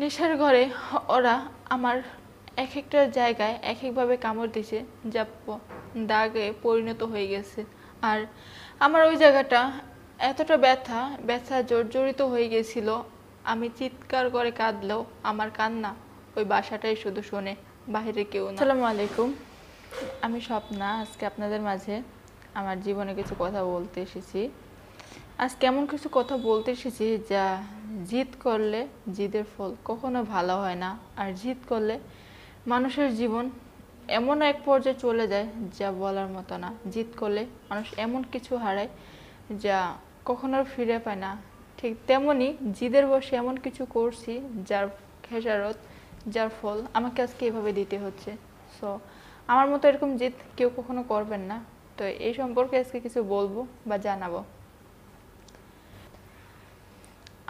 নেশার ঘরে ওরা আমার এক একটা জায়গায় এক একভাবে কামড় দিছে যা দাগে পরিণত হয়ে গেছে আর আমার ওই জায়গাটা এতটা ব্যথা ব্যথা জর্জরিত হয়ে গেছিল আমি চিৎকার করে কাঁদলেও আমার কান্না ওই বাসাটাই শুধু শোনে বাহিরে কেউ আসসালামু আলাইকুম আমি স্বপ্না আজকে আপনাদের মাঝে আমার জীবনে কিছু কথা বলতে এসেছি আজ কেমন কিছু কথা বলতে এসেছি যা জিদ করলে জিদের ফল কখনো ভালো হয় না আর জিদ করলে মানুষের জীবন এমন এক পর্যায়ে চলে যায় যা বলার মতো না জিদ করলে মানুষ এমন কিছু হারায় যা কখনো ফিরে পায় না ঠিক তেমনই জিদের বসে এমন কিছু করছি যার খেসারত যার ফল আমাকে আজকে এভাবে দিতে হচ্ছে সো আমার মতো এরকম জিদ কেউ কখনো করবেন না তো এই সম্পর্কে আজকে কিছু বলবো বা জানাবো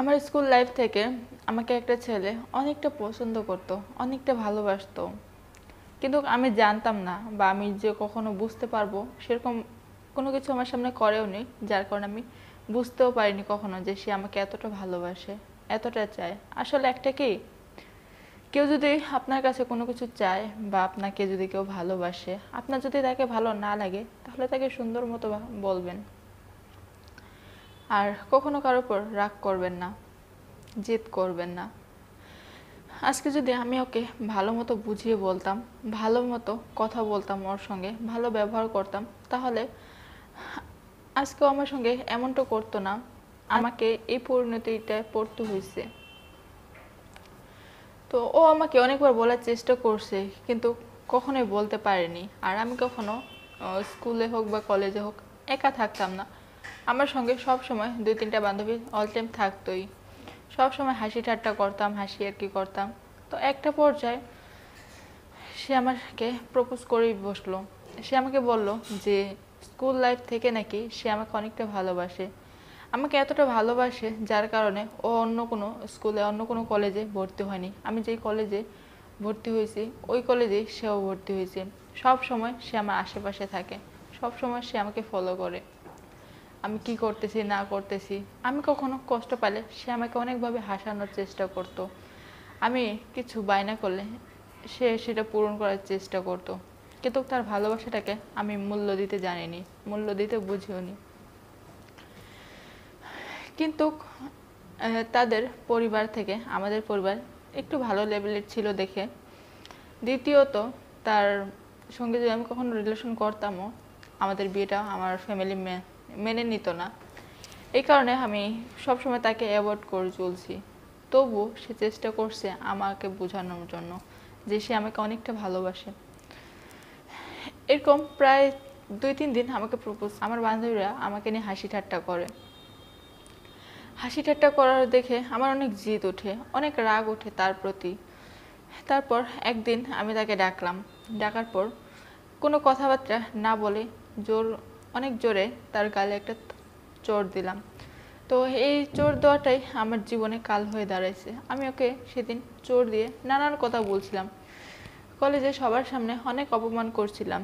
আমার স্কুল লাইফ থেকে আমাকে একটা ছেলে অনেকটা পছন্দ করত অনেকটা ভালোবাসত কিন্তু আমি জানতাম না বা আমি যে কখনো বুঝতে পারবো সেরকম কোনো কিছু আমার সামনে করেও নেই যার কারণে আমি বুঝতেও পারিনি কখনো যে সে আমাকে এতটা ভালোবাসে এতটা চায় আসলে একটা কি কেউ যদি আপনার কাছে কোনো কিছু চায় বা আপনাকে যদি কেউ ভালোবাসে আপনার যদি তাকে ভালো না লাগে তাহলে তাকে সুন্দর মতো বলবেন আর কখনো কারোর উপর রাগ করবেন না জেদ করবেন না আজকে যদি আমি ওকে ভালো মতো বুঝিয়ে বলতাম ভালো মতো কথা বলতাম ওর সঙ্গে ভালো ব্যবহার করতাম তাহলে আজকেও আমার সঙ্গে এমনটা করতো না আমাকে এই পরিণতিটা পড়তে হয়েছে তো ও আমাকে অনেকবার বলার চেষ্টা করছে কিন্তু কখনোই বলতে পারেনি আর আমি কখনো স্কুলে হোক বা কলেজে হোক একা থাকতাম না আমার সঙ্গে সব সময় দুই তিনটা বান্ধবী অল টাইম থাকতোই সব সময় হাসি ঠাট্টা করতাম হাসি আর কি করতাম তো একটা পর্যায়ে সে আমাকে প্রপোজ করেই বসলো সে আমাকে বলল যে স্কুল লাইফ থেকে নাকি সে আমাকে অনেকটা ভালোবাসে আমাকে এতটা ভালোবাসে যার কারণে ও অন্য কোনো স্কুলে অন্য কোনো কলেজে ভর্তি হয়নি আমি যেই কলেজে ভর্তি হয়েছি ওই কলেজে সেও ভর্তি হয়েছে সব সময় সে আমার আশেপাশে থাকে সব সময় সে আমাকে ফলো করে আমি কি করতেছি না করতেছি আমি কখনো কষ্ট পালে সে আমাকে অনেকভাবে হাসানোর চেষ্টা করত। আমি কিছু বায়না করলে সে সেটা পূরণ করার চেষ্টা করত। কিন্তু তার ভালোবাসাটাকে আমি মূল্য দিতে জানিনি মূল্য দিতে নি কিন্তু তাদের পরিবার থেকে আমাদের পরিবার একটু ভালো লেভেলের ছিল দেখে দ্বিতীয়ত তার সঙ্গে যদি আমি কখনো রিলেশন করতামও আমাদের বিয়েটা আমার ফ্যামিলি মেনে নিত না এই কারণে আমি সবসময় তাকে অ্যাভয়েড করে চলছি তবু সে চেষ্টা করছে আমাকে বোঝানোর জন্য যে সে আমাকে অনেকটা ভালোবাসে এরকম প্রায় দুই তিন দিন আমাকে প্রপোজ আমার বান্ধবীরা আমাকে নিয়ে হাসি ঠাট্টা করে হাসি ঠাট্টা করার দেখে আমার অনেক জিদ ওঠে অনেক রাগ ওঠে তার প্রতি তারপর একদিন আমি তাকে ডাকলাম ডাকার পর কোনো কথাবার্তা না বলে জোর অনেক জোরে তার গালে একটা চোর দিলাম তো এই চোর দেওয়াটাই আমার জীবনে কাল হয়ে দাঁড়াইছে আমি ওকে সেদিন চোর দিয়ে নানান কথা বলছিলাম কলেজে সবার সামনে অনেক অপমান করছিলাম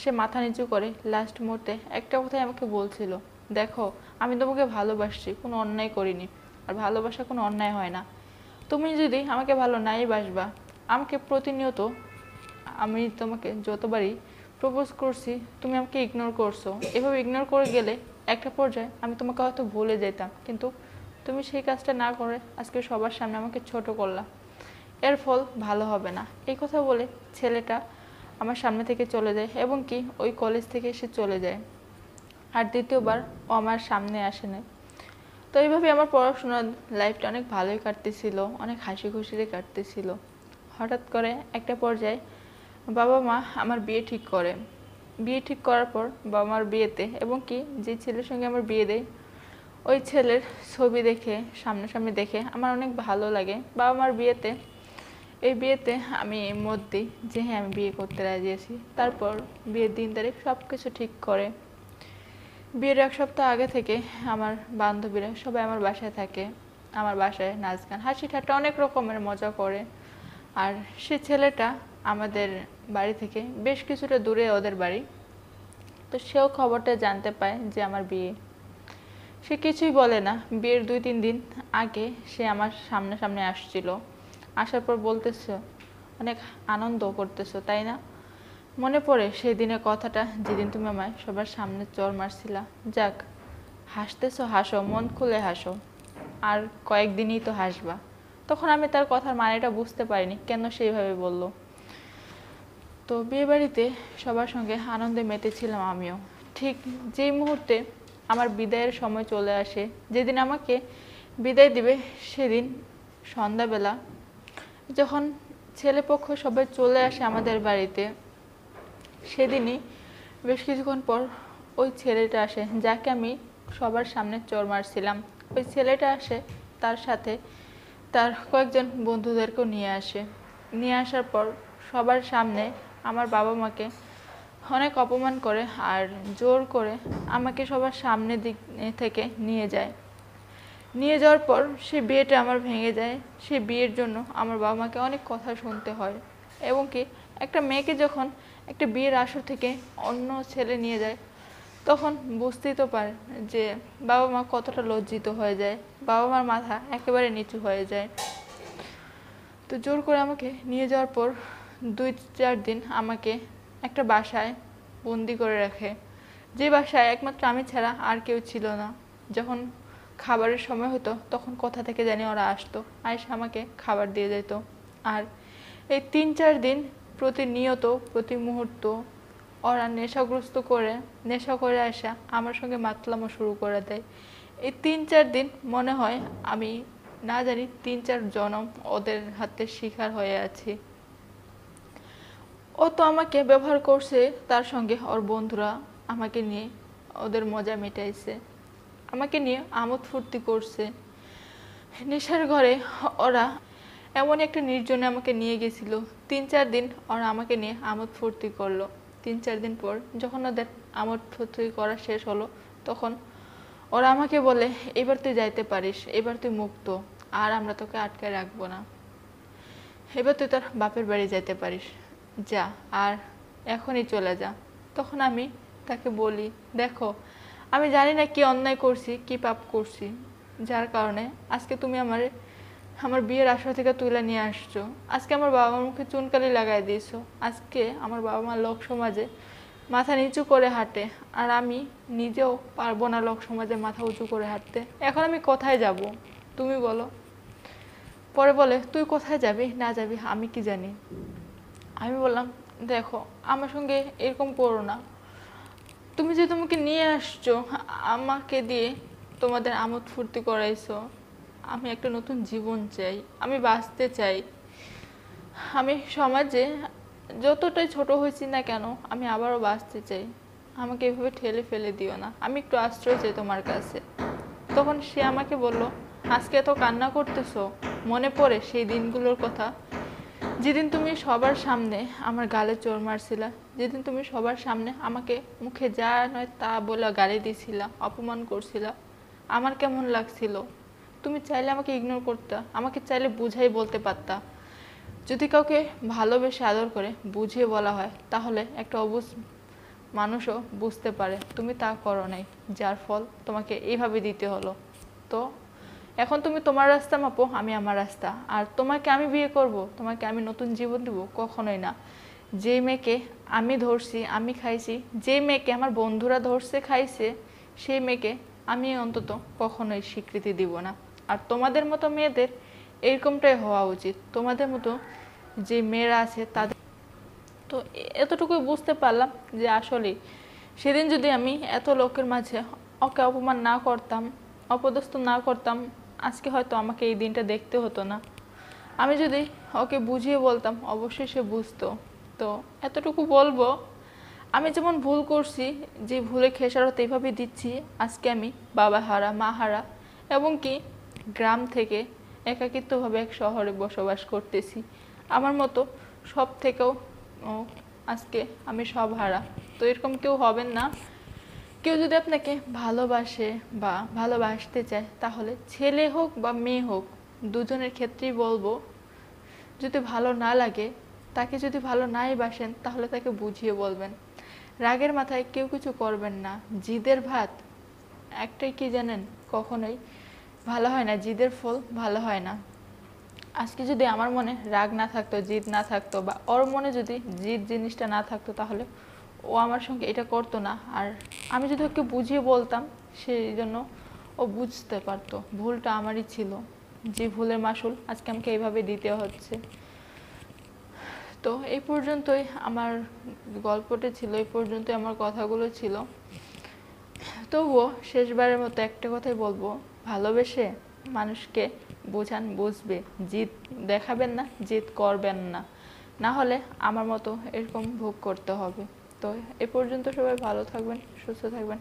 সে মাথা নিচু করে লাস্ট মুহূর্তে একটা কথাই আমাকে বলছিল দেখো আমি তোমাকে ভালোবাসছি কোনো অন্যায় করিনি আর ভালোবাসা কোনো অন্যায় হয় না তুমি যদি আমাকে ভালো নাই বাসবা আমাকে প্রতিনিয়ত আমি তোমাকে যতবারই প্রপোজ করছি তুমি আমাকে ইগনোর করছো এভাবে ইগনোর করে গেলে একটা পর্যায়ে আমি তোমাকে হয়তো ভুলে যেতাম কিন্তু তুমি সেই কাজটা না করে আজকে সবার সামনে আমাকে ছোট করলাম এর ফল ভালো হবে না এই কথা বলে ছেলেটা আমার সামনে থেকে চলে যায় এবং কি ওই কলেজ থেকে সে চলে যায় আর দ্বিতীয়বার ও আমার সামনে আসে না তো এইভাবে আমার পড়াশোনার লাইফটা অনেক ভালোই কাটতেছিল অনেক হাসি খুশিতে কাটতেছিল হঠাৎ করে একটা পর্যায়ে বাবা মা আমার বিয়ে ঠিক করে বিয়ে ঠিক করার পর বাবা মার বিয়েতে এবং কি যে ছেলের সঙ্গে আমার বিয়ে দেয় ওই ছেলের ছবি দেখে সামনাসামনি দেখে আমার অনেক ভালো লাগে বাবা মার বিয়েতে এই বিয়েতে আমি মত দিই যে হ্যাঁ আমি বিয়ে করতে রাজি আছি তারপর বিয়ের দিন তারিখ সব কিছু ঠিক করে বিয়ের এক সপ্তাহ আগে থেকে আমার বান্ধবীরা সবাই আমার বাসায় থাকে আমার বাসায় নাচ গান হাসি ঠাট্টা অনেক রকমের মজা করে আর সে ছেলেটা আমাদের বাড়ি থেকে বেশ কিছুটা দূরে ওদের বাড়ি তো সেও খবরটা জানতে পায় যে আমার বিয়ে সে কিছুই বলে না বিয়ের দুই তিন দিন আগে সে আমার সামনে আসছিল আসার পর বলতেছ অনেক আনন্দ করতেছো তাই না মনে পড়ে সেই দিনের কথাটা যেদিন তুমি আমায় সবার সামনে চর মারছিলা যাক হাসতেছো হাসো মন খুলে হাসো আর কয়েকদিনই তো হাসবা তখন আমি তার কথার মানেটা বুঝতে পারিনি কেন সেইভাবে বললো তো বিয়েবাড়িতে সবার সঙ্গে আনন্দে মেতেছিলাম আমিও ঠিক যেই মুহূর্তে আমার বিদায়ের সময় চলে আসে যেদিন আমাকে বিদায় দিবে সেদিন সন্ধ্যাবেলা যখন ছেলেপক্ষ সবাই চলে আসে আমাদের বাড়িতে সেদিনই বেশ কিছুক্ষণ পর ওই ছেলেটা আসে যাকে আমি সবার সামনে চোর মারছিলাম ওই ছেলেটা আসে তার সাথে তার কয়েকজন বন্ধুদেরকেও নিয়ে আসে নিয়ে আসার পর সবার সামনে আমার বাবা মাকে অনেক অপমান করে আর জোর করে আমাকে সবার সামনে দিক থেকে নিয়ে যায় নিয়ে যাওয়ার পর সে বিয়েটা আমার ভেঙে যায় সে বিয়ের জন্য আমার বাবা মাকে অনেক কথা শুনতে হয় এবং কি একটা মেয়েকে যখন একটা বিয়ের আসর থেকে অন্য ছেলে নিয়ে যায় তখন বুঝতেই তো পারে যে বাবা মা কতটা লজ্জিত হয়ে যায় বাবা মার মাথা একেবারে নিচু হয়ে যায় তো জোর করে আমাকে নিয়ে যাওয়ার পর দুই চার দিন আমাকে একটা বাসায় বন্দি করে রাখে যে বাসায় একমাত্র আমি ছাড়া আর কেউ ছিল না যখন খাবারের সময় হতো তখন কোথা থেকে জানি ওরা আসতো আয়সা আমাকে খাবার দিয়ে যেত আর এই তিন চার দিন প্রতিনিয়ত প্রতি মুহূর্ত ওরা নেশাগ্রস্ত করে নেশা করে আসা আমার সঙ্গে মাতলামো শুরু করে দেয় এই তিন চার দিন মনে হয় আমি না জানি তিন চার জনম ওদের হাতে শিকার হয়ে আছি ও তো আমাকে ব্যবহার করছে তার সঙ্গে ওর বন্ধুরা আমাকে নিয়ে ওদের মজা মেটাইছে আমাকে নিয়ে আমোদ ফুর্তি করছে নেশার ঘরে ওরা এমন একটা নির্জনে আমাকে নিয়ে গেছিল তিন চার দিন ওরা আমাকে নিয়ে আমোদ ফুর্তি করলো তিন চার দিন পর যখন ওদের আমোদ ফুর্তি করা শেষ হলো তখন ওরা আমাকে বলে এবার তুই যাইতে পারিস এবার তুই মুক্ত আর আমরা তোকে আটকে রাখবো না এবার তুই তোর বাপের বাড়ি যাইতে পারিস যা আর এখনই চলে যা তখন আমি তাকে বলি দেখো আমি জানি না কি অন্যায় করছি কি পাপ করছি যার কারণে আজকে তুমি আমার আমার বিয়ের আশা থেকে তুলে নিয়ে আসছো আজকে আমার বাবা মার মুখে চুনকালি লাগাই দিয়েছো আজকে আমার বাবা মা লোক সমাজে মাথা নিচু করে হাঁটে আর আমি নিজেও পারবো না লোক সমাজে মাথা উঁচু করে হাঁটতে এখন আমি কোথায় যাব তুমি বলো পরে বলে তুই কোথায় যাবি না যাবি আমি কি জানি আমি বললাম দেখো আমার সঙ্গে এরকম করো না তুমি যে তোমাকে নিয়ে আসছো আমাকে দিয়ে তোমাদের আমোদ ফুর্তি করাইছো আমি একটা নতুন জীবন চাই আমি বাঁচতে চাই আমি সমাজে যতটাই ছোট হয়েছি না কেন আমি আবারও বাঁচতে চাই আমাকে এভাবে ঠেলে ফেলে দিও না আমি একটু আশ্রয় চাই তোমার কাছে তখন সে আমাকে বলল আজকে এত কান্না করতেছো মনে পড়ে সেই দিনগুলোর কথা যেদিন তুমি সবার সামনে আমার গালে চোর মারছিলা যেদিন তুমি সবার সামনে আমাকে মুখে যা নয় তা বলে গালি দিছিলা অপমান করছিলা আমার কেমন লাগছিল তুমি চাইলে আমাকে ইগনোর করতা আমাকে চাইলে বুঝাই বলতে পারতা যদি কাউকে ভালোবেসে আদর করে বুঝিয়ে বলা হয় তাহলে একটা অবুজ মানুষও বুঝতে পারে তুমি তা করো নাই যার ফল তোমাকে এইভাবে দিতে হলো তো এখন তুমি তোমার রাস্তা মাপো আমি আমার রাস্তা আর তোমাকে আমি বিয়ে করব তোমাকে আমি নতুন জীবন দেবো কখনোই না যে মেয়েকে আমি ধরছি আমি খাইছি যে মেয়েকে আমার বন্ধুরা ধরছে খাইছে সেই মেয়েকে আমি অন্তত কখনোই স্বীকৃতি দিব না আর তোমাদের মতো মেয়েদের এরকমটাই হওয়া উচিত তোমাদের মতো যে মেয়েরা আছে তাদের তো এতটুকু বুঝতে পারলাম যে আসলে সেদিন যদি আমি এত লোকের মাঝে ওকে অপমান না করতাম অপদস্থ না করতাম আজকে হয়তো আমাকে এই দিনটা দেখতে হতো না আমি যদি ওকে বুঝিয়ে বলতাম অবশ্যই সে বুঝতো তো এতটুকু বলবো আমি যেমন ভুল করছি যে ভুলে খেসারত এইভাবে দিচ্ছি আজকে আমি বাবা হারা মা হারা এবং কি গ্রাম থেকে একাকিত্বভাবে এক শহরে বসবাস করতেছি আমার মতো সব থেকেও আজকে আমি সব হারা তো এরকম কেউ হবেন না কেউ যদি আপনাকে ভালোবাসে বা ভালোবাসতে চায় তাহলে ছেলে হোক বা মেয়ে হোক দুজনের ক্ষেত্রেই বলবো যদি ভালো না লাগে তাকে যদি ভালো নাই বাসেন তাহলে তাকে বুঝিয়ে বলবেন রাগের মাথায় কেউ কিছু করবেন না জিদের ভাত একটাই কি জানেন কখনোই ভালো হয় না জিদের ফল ভালো হয় না আজকে যদি আমার মনে রাগ না থাকতো জিদ না থাকতো বা ওর মনে যদি জিদ জিনিসটা না থাকতো তাহলে ও আমার সঙ্গে এটা করতো না আর আমি যদি ওকে বুঝিয়ে বলতাম সেই জন্য ও বুঝতে পারতো ভুলটা আমারই ছিল যে ভুলের মাসুল আজকে আমাকে এইভাবে দিতে হচ্ছে তো এই পর্যন্তই আমার গল্পটা ছিল এই পর্যন্তই আমার কথাগুলো ছিল তবুও শেষবারের মতো একটা কথাই বলবো ভালোবেসে মানুষকে বোঝান বুঝবে জিত দেখাবেন না জিত করবেন না না হলে আমার মতো এরকম ভোগ করতে হবে তো এ পর্যন্ত সবাই ভালো থাকবেন সুস্থ থাকবেন